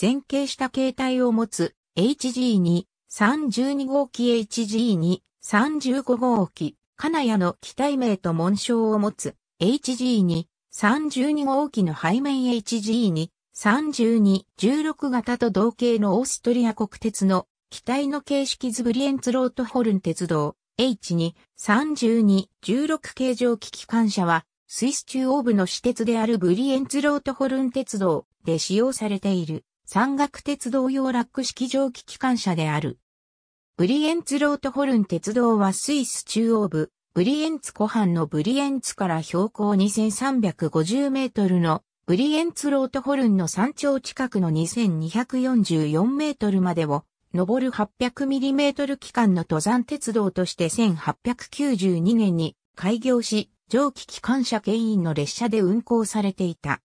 前傾した形態を持つ HG2、3 2号機 HG2、35号機、金谷の機体名と紋章を持つ HG2、32号機の背面 HG2、32、16型と同型のオーストリア国鉄の機体の形式ズブリエンツロートホルン鉄道 H2、32、16形状機機関車はスイス中央部の私鉄であるブリエンツロートホルン鉄道で使用されている。山岳鉄道用ラック式蒸気機関車である。ブリエンツロートホルン鉄道はスイス中央部、ブリエンツ湖畔のブリエンツから標高2350メートルのブリエンツロートホルンの山頂近くの2244メートルまでを登る800ミリメートル機関の登山鉄道として1892年に開業し、蒸気機関車牽引の列車で運行されていた。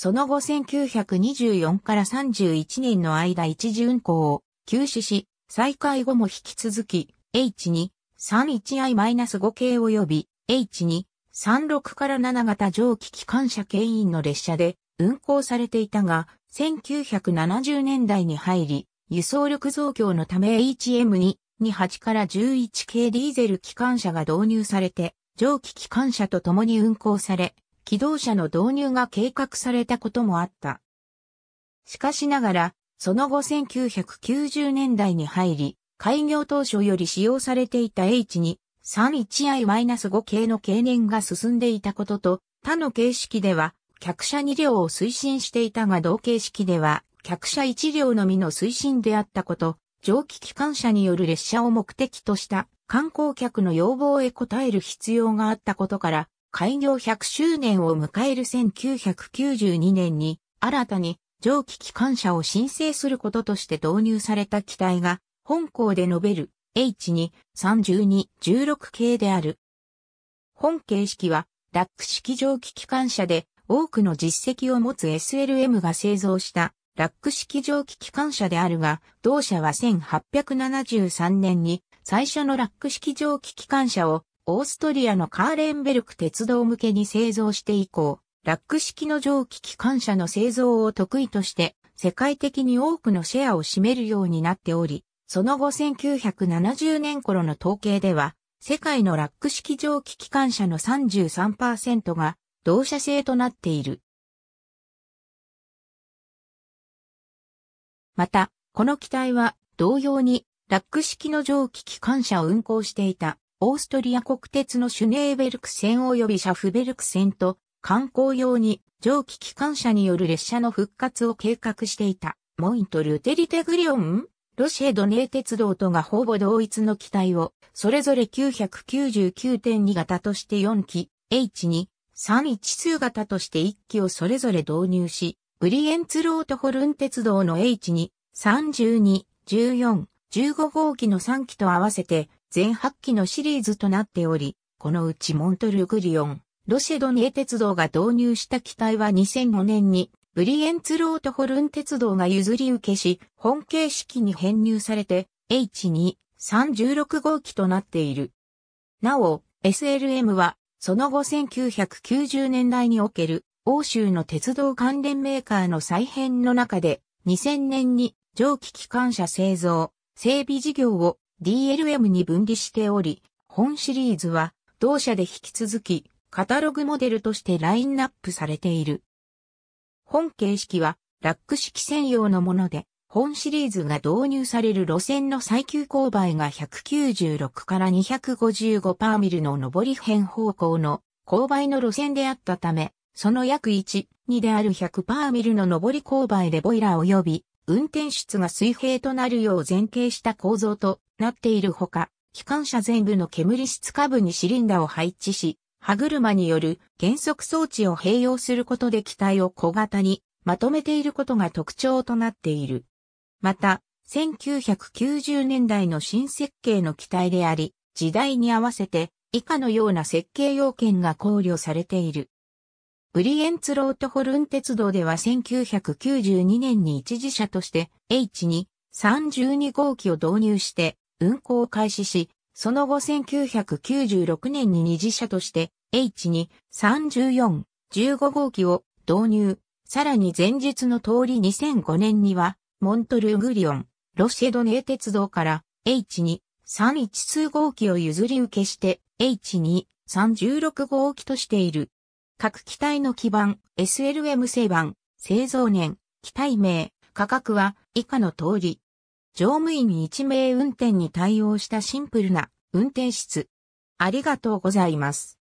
その後1924から31年の間一時運行を休止し、再開後も引き続き H2、31i-5 系及び H2、36から7型蒸気機関車牽引の列車で運行されていたが、1970年代に入り、輸送力増強のため HM2、28から11系ディーゼル機関車が導入されて、蒸気機関車と共に運行され、機動車の導入が計画されたこともあった。しかしながら、その後1990年代に入り、開業当初より使用されていた H に 31i-5 系の経年が進んでいたことと、他の形式では、客車2両を推進していたが同形式では、客車1両のみの推進であったこと、蒸気機関車による列車を目的とした観光客の要望へ応える必要があったことから、開業100周年を迎える1992年に新たに蒸気機関車を申請することとして導入された機体が本校で述べる H2、32、16系である。本形式はラック式蒸気機関車で多くの実績を持つ SLM が製造したラック式蒸気機関車であるが、同社は1873年に最初のラック式蒸気機関車をオーストリアのカーレンベルク鉄道向けに製造して以降、ラック式の蒸気機関車の製造を得意として、世界的に多くのシェアを占めるようになっており、その後1970年頃の統計では、世界のラック式蒸気機関車の33%が同社製となっている。また、この機体は同様にラック式の蒸気機関車を運行していたオーストリア国鉄のシュネーベルク線及びシャフベルク線と観光用に蒸気機関車による列車の復活を計画していたモイント・ルテリテグリオンロシェドネー鉄道とがほぼ同一の機体を、それぞれ999.2型として4機、H2、31数型として1機をそれぞれ導入し、ブリエンツロートホルン鉄道の H2、32、14、15号機の3機と合わせて、全8機のシリーズとなっており、このうちモントルグリオン、ロシェドニエ鉄道が導入した機体は2005年にブリエンツロートホルン鉄道が譲り受けし、本形式に編入されて H2、316号機となっている。なお、SLM は、その後1990年代における欧州の鉄道関連メーカーの再編の中で、2000年に蒸気機関車製造、整備事業を DLM に分離しており、本シリーズは同社で引き続きカタログモデルとしてラインナップされている。本形式はラック式専用のもので、本シリーズが導入される路線の最急勾配が196から255パーミルの上り変方向の勾配の路線であったため、その約1、2である100パーミルの上り勾配でボイラー及び運転室が水平となるよう前傾した構造となっているほか、機関車全部の煙室下部にシリンダを配置し、歯車による減速装置を併用することで機体を小型にまとめていることが特徴となっている。また、1990年代の新設計の機体であり、時代に合わせて以下のような設計要件が考慮されている。ブリエンツロートホルン鉄道では1992年に一時車として H232 号機を導入して運行を開始し、その後1996年に二次車として H2、34、15号機を導入。さらに前述の通り2005年には、モントルグリオン、ロシェドネー鉄道から H2、31 2号機を譲り受けして H2、316号機としている。各機体の基板、SLM 製版、製造年、機体名、価格は以下の通り。乗務員1名運転に対応したシンプルな運転室。ありがとうございます。